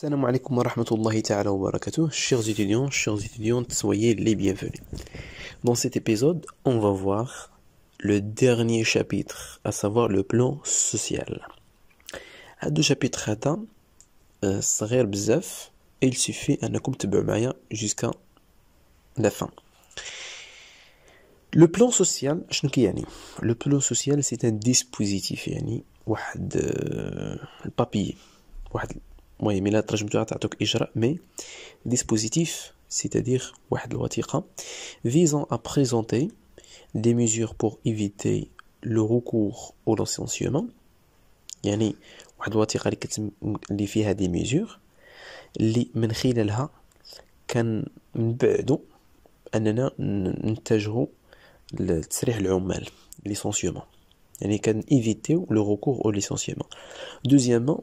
Assalamu alaikum wa rahmatullahi ta'ala wa barakatuh, chers étudiants, chers étudiantes, soyez les bienvenus. Dans cet épisode, on va voir le dernier chapitre, à savoir le plan social. À deux chapitres atteints, صغير بزاف et il suffit انكم تبعوا معايا jusqu'à la fin. Le plan social, Le plan social c'est un dispositif yani, واحد euh, papier, واحد المهم dispositif c'est-à-dire واحد الوثيقه visant à présenter des mesures pour éviter le recours au licenciement يعني واحد الوثيقه اللي mesures les فيها دي ميزور اللي من خلالها كان اننا نتجهوا لتسريح العمال licenciement. Deuxièmement,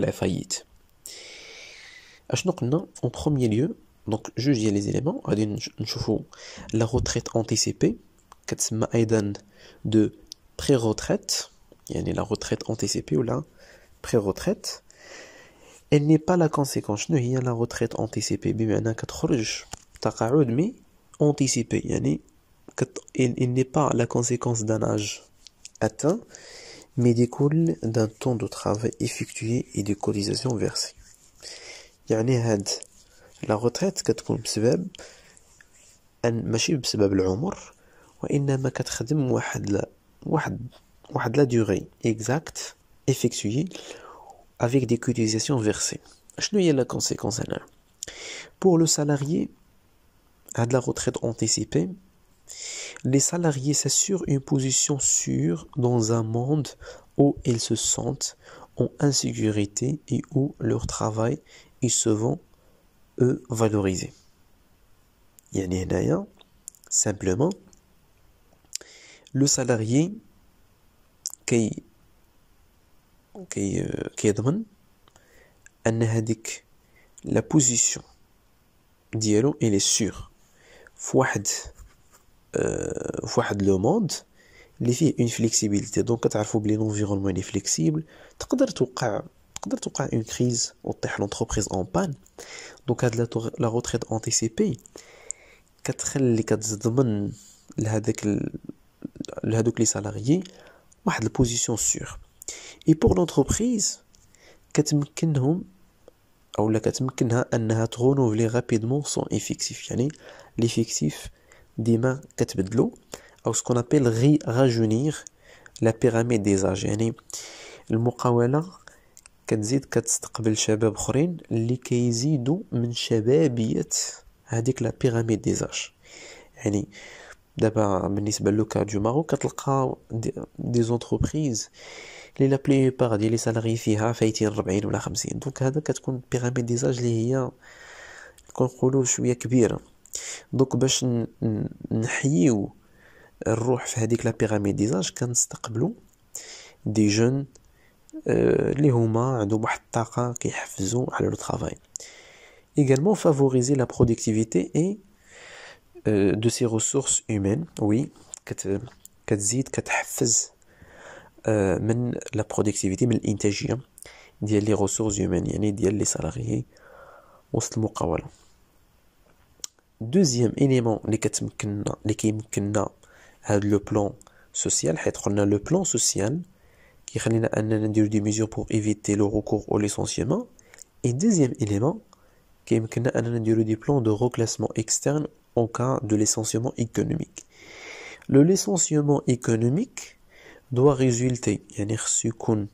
la faillite En premier lieu, donc juger les éléments à d'une choufou la retraite anticipée, quatre maïdan de pré-retraite. Il y en a la retraite anticipée ou la pré-retraite. Elle n'est pas la conséquence. il a la retraite anticipée, mais maintenant quatre ruches. T'as me anticiper. Il n'est pas la conséquence d'un âge atteint mais découle d'un temps de travail effectué et de cotisations versées. يعني هاد لا روتريت كتكون بسبب ان ماشي بسبب العمر وانما كتخدم واحد واحد واحد effectuée avec des cotisations versées. شنو هي Pour le salarié, la retraite anticipée, les salariés s'assurent une position sûre dans un monde où ils se sentent en insécurité et où leur travail est souvent, eux, valorisé. a d'ailleurs simplement le salarié qui euh, demande La position la position, position il est sûr fois. Fois de le monde, les a une flexibilité, donc à ta faubli l'environnement est flexible. T'as d'autres cas une crise ou t'es l'entreprise en panne, donc à la retraite anticipée. Quatre les quatre que les salariés ont une position sûre. Et pour l'entreprise, qu'est-ce qu'il y a ou y a renouveler rapidement son effectif? l'effectif. ديما كتبدلوا او سكون ابيل غي راجونير لا بيراميد دي زاج يعني المقاوله كتزيد كتستقبل شباب اخرين اللي كيزيدوا من شبابيه هذيك لا بيراميد دي زاج يعني دابا بالنسبه لوكا دو مارو كتلقى دي زونتربريز لي لا بلي بار ديال لي سالاري فيها فايتين 40 ولا 50 دونك هذا كتكون بيراميد دي زاج اللي هي كنقولوا شويه كبيره دوك باش نحيو الروح في هذيك لا بيراميديزاج كنستقبلوا دي جون آه، اللي هما عندهم واحد الطاقه كيحفزوا على لو طرافاي ايغالمون فافوريزي لا برودكتيفيتي اي دو سي ريسورس هومين وي كتزيد كتحفز من لا برودكتيفيتي من الانتاجيه ديال لي ريسورس هومين يعني ديال لي سالاريي وسط المقاوله Deuxième élément le plan social, c'est le plan social qui nous permet de des mesures pour éviter le recours au licenciement. Et deuxième élément qui est le plan de reclassement externe au cas de licenciement économique. Le licenciement économique doit résulter, il doit être reçu comme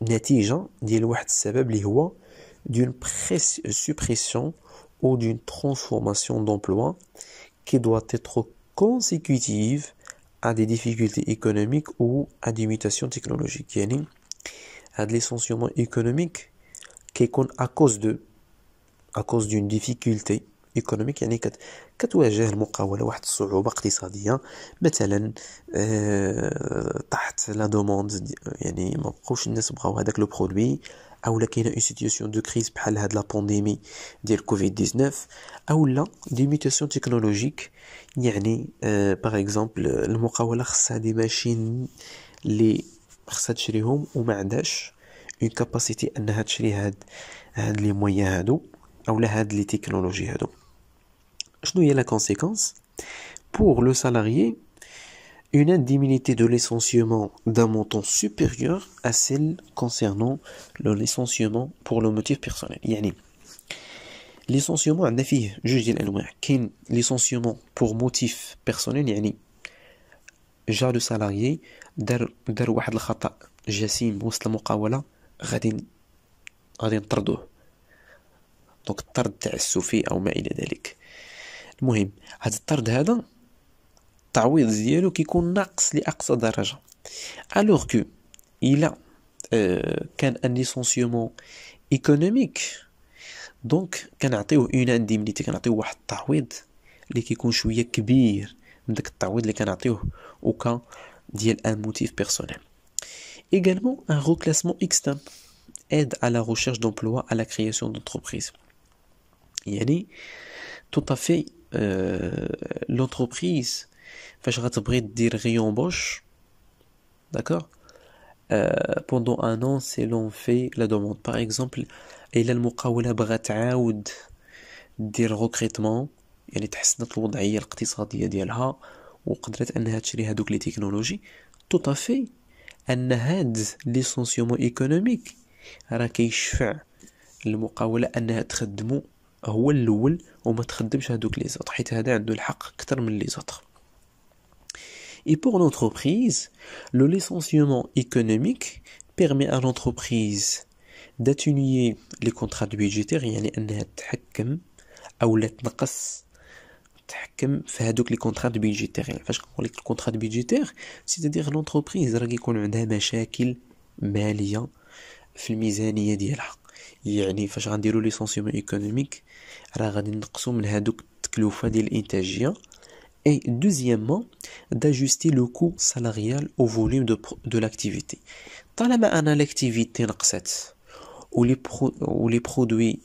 un résultat d'une suppression ou d'une transformation d'emploi qui doit être consécutive à des difficultés économiques ou à des mutations technologiques. Yani, à de l'essentiellement économique qui est à cause de à cause d'une difficulté économique, يعني كت كتواجه المقاولة واحد الصعوبة اقتصادية مثلا تحت la لا دوموند يعني ما بقوش الناس بغاو هذاك لو produit ou là y a une situation de crise par de la pandémie de Covid-19 ou des mutations technologiques par exemple Mokawala خصها des machines les خصها تشريهم وما عندهاش une capacité à تشري pas هاد لي مويان moyens ou là technologies Je la conséquence pour le salarié une indemnité de licenciement d'un montant supérieur à celle concernant le licenciement pour le motif personnel. yannick licenciement à Nafi, juge qu'un licenciement pour motif personnel, yani, genre de salarié, dar wahad l'khata, jassim, moussla mokawala, radin, radin tardo. Donc, tard ta soufi, ou ma il est d'alik. Le mohim, had qui axe d'argent alors que il a euh, un licenciement économique donc qu'elle a une indemnité a un motif personnel également un reclassement externe aide à la recherche d'emploi à la création d'entreprises yannick tout à fait euh, l'entreprise فاش غتبغي دير غيون بوش داكوغ بوندو بوندون ان اون سي لون في لا دوموند باغ اكزومبل الا المقاوله بغا تعاود دير ريكروتمون يعني تحسنت الوضعيه الاقتصاديه ديالها وقدرت انها تشري هادوك لي تكنولوجي تو طافي ان هاد ليسونسيومون ايكونوميك راه كيشفع المقاوله انها تخدمو هو الاول وما تخدمش هادوك لي زوط حيت هذا عنده الحق اكثر من لي زوطخ Et pour l'entreprise, le licenciement économique permet à l'entreprise d'atténuer les contrats budgétaires, يعني أنها تتحكم أو لا تتحكم في هذوك لي كونترات بيجيتير فاش كنقول لك الكونطرا الكونترات بيجيتير سيتادير لونتربريز راه كيكون عندها مشاكل ماليه في الميزانيه ديالها يعني فاش غنديروا ليسونسيوم ايكونوميك راه غادي نقصوا من هذوك التكلفه ديال الانتاجيه et deuxièmement d'ajuster le coût salarial au volume de, de l'activité l'activité ou les pro, ou les produits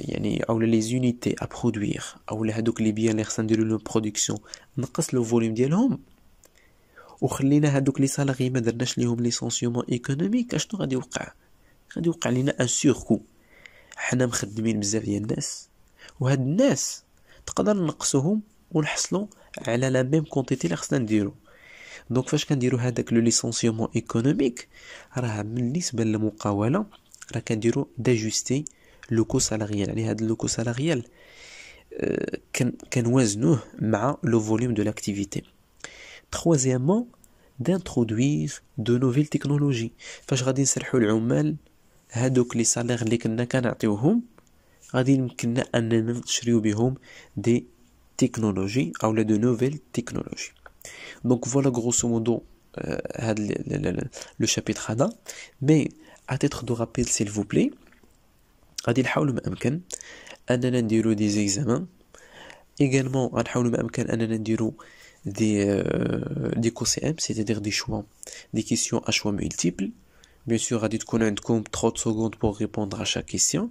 يعني او les unités à produire ou les هذوك les biens les de نديرو production نقص le volume ديالهم وخلينا هذوك لي سالاري ما درناش ليهم ليسونسيومون ايكونوميك اشنو غادي يوقع غادي يوقع لينا ان سوركو حنا مخدمين بزاف ديال الناس وهاد الناس تقدر نقصهم ونحصلوا على لا ميم كونتيتي اللي خصنا نديرو دونك فاش كنديرو هذاك لو ليسونسيومون ايكونوميك راه بالنسبه للمقاوله راه كنديرو داجوستي لو كو سالاريال يعني هاد لو آه، كو سالاريال كنوازنوه مع لو فوليوم دو لاكتيفيتي troisièmement d'introduire دو نوفيل تكنولوجي فاش غادي نسرحو العمال هادوك لي سالير اللي كنا كنعطيوهم غادي يمكننا اننا نشريو بهم دي technologies ou de nouvelles technologies. Donc voilà grosso modo euh, le, chapitre Hada. Mais à titre de rappel s'il vous plaît, غادي نحاولوا ما امكن اننا نديرو des examens également غنحاولوا ما امكن des euh, des QCM c'est-à-dire des choix des questions à choix multiples bien sûr a une compte 30 secondes pour répondre à chaque question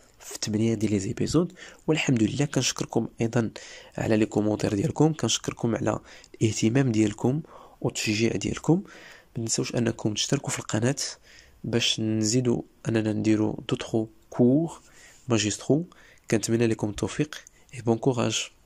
في 8 ديال لي زيبيزود والحمد لله كنشكركم ايضا على لي كومونتير ديالكم كنشكركم على الاهتمام ديالكم والتشجيع ديالكم ما تنساوش انكم تشتركوا في القناه باش نزيدوا اننا نديروا دوتخو كور ماجيسترو كنتمنى لكم التوفيق اي بون كوراج